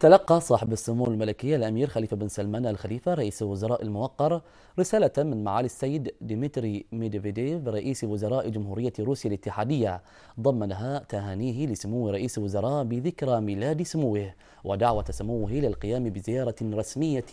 تلقى صاحب السمو الملكية الأمير خليفة بن سلمان الخليفة رئيس الوزراء الموقر رسالة من معالي السيد ديمتري ميدفيديف رئيس وزراء جمهورية روسيا الاتحادية ضمنها تهانيه لسمو رئيس الوزراء بذكرى ميلاد سموه ودعوة سموه للقيام بزيارة رسمية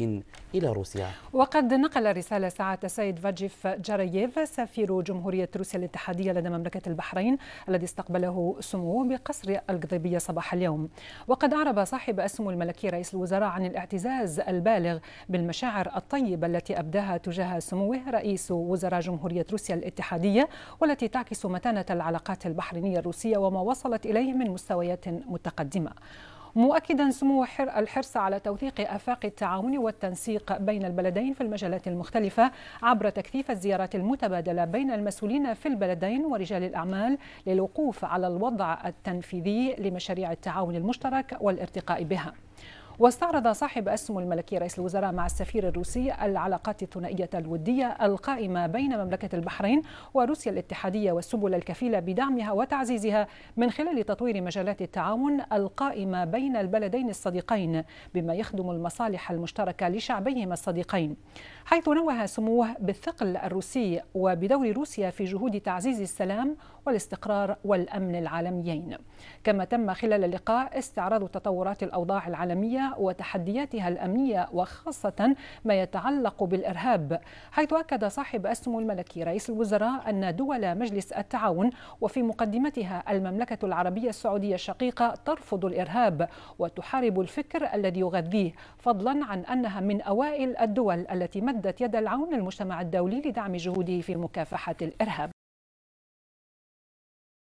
إلى روسيا وقد نقل رسالة ساعة السيد فاجيف جرايف سفير جمهورية روسيا الاتحادية لدى مملكة البحرين الذي استقبله سموه بقصر القضيبية صباح اليوم وقد أعرب صاحب السمو الملكي رئيس الوزراء عن الاعتزاز البالغ بالمشاعر الطيبة التي أبداها تجاه سموه رئيس وزراء جمهورية روسيا الاتحادية والتي تعكس متانة العلاقات البحرينية الروسية وما وصلت إليه من مستويات متقدمة مؤكدا سمو الحرص على توثيق افاق التعاون والتنسيق بين البلدين في المجالات المختلفه عبر تكثيف الزيارات المتبادله بين المسؤولين في البلدين ورجال الاعمال للوقوف على الوضع التنفيذي لمشاريع التعاون المشترك والارتقاء بها. واستعرض صاحب السمو الملكي رئيس الوزراء مع السفير الروسي العلاقات الثنائية الودية القائمة بين مملكة البحرين وروسيا الاتحادية والسبل الكفيلة بدعمها وتعزيزها من خلال تطوير مجالات التعاون القائمة بين البلدين الصديقين بما يخدم المصالح المشتركة لشعبيهما الصديقين حيث نوه سموه بالثقل الروسي وبدور روسيا في جهود تعزيز السلام والاستقرار والأمن العالميين كما تم خلال اللقاء استعراض تطورات الأوضاع العالمية وتحدياتها الأمنية وخاصة ما يتعلق بالإرهاب حيث أكد صاحب السمو الملكي رئيس الوزراء أن دول مجلس التعاون وفي مقدمتها المملكة العربية السعودية الشقيقة ترفض الإرهاب وتحارب الفكر الذي يغذيه فضلا عن أنها من أوائل الدول التي مدت يد العون للمجتمع الدولي لدعم جهوده في مكافحة الإرهاب